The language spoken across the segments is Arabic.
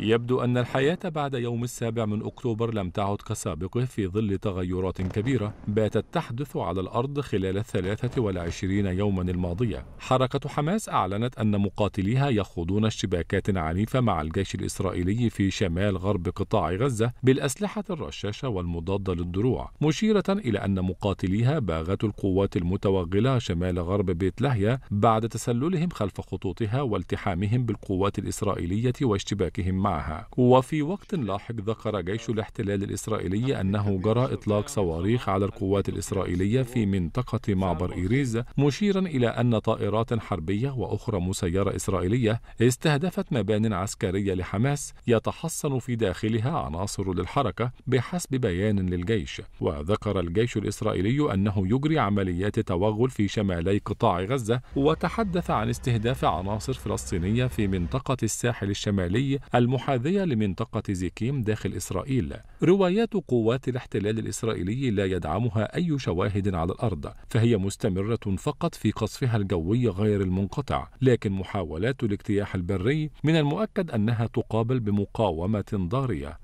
يبدو أن الحياة بعد يوم السابع من أكتوبر لم تعد كسابقه في ظل تغيرات كبيرة باتت تحدث على الأرض خلال الثلاثة والعشرين يوما الماضية حركة حماس أعلنت أن مقاتليها يخوضون اشتباكات عنيفة مع الجيش الإسرائيلي في شمال غرب قطاع غزة بالأسلحة الرشاشة والمضادة للدروع مشيرة إلى أن مقاتليها باغت القوات المتوغلة شمال غرب بيت لهيا بعد تسللهم خلف خطوطها والتحامهم بالقوات الإسرائيلية واشتباكهم معها وفي وقت لاحق ذكر جيش الاحتلال الإسرائيلي أنه جرى إطلاق صواريخ على القوات الإسرائيلية في منطقة معبر إيريز مشيرا إلى أن طائرات حربية وأخرى مسيرة إسرائيلية استهدفت مبان عسكرية لحماس يتحصن في داخلها عناصر للحركة بحسب بيان للجيش وذكر الجيش الإسرائيلي أنه يجري عمليات توغل في شمالي قطاع غزة وتحدث عن استهداف عناصر فلسطينية في منطقة الساحل الشمالي الم المحاذية لمنطقة زيكيم داخل إسرائيل روايات قوات الاحتلال الإسرائيلي لا يدعمها أي شواهد على الأرض فهي مستمرة فقط في قصفها الجوي غير المنقطع لكن محاولات الاجتياح البري من المؤكد أنها تقابل بمقاومة ضارية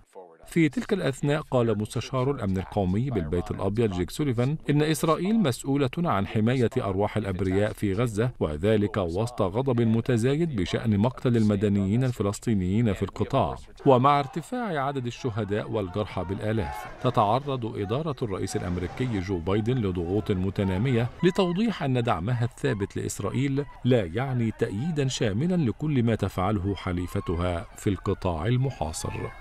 في تلك الأثناء قال مستشار الأمن القومي بالبيت الأبيض جيك سوليفان إن إسرائيل مسؤولة عن حماية أرواح الأبرياء في غزة وذلك وسط غضب متزايد بشأن مقتل المدنيين الفلسطينيين في القطاع ومع ارتفاع عدد الشهداء والجرحى بالآلاف تتعرض إدارة الرئيس الأمريكي جو بايدن لضغوط متنامية لتوضيح أن دعمها الثابت لإسرائيل لا يعني تأييدا شاملا لكل ما تفعله حليفتها في القطاع المحاصر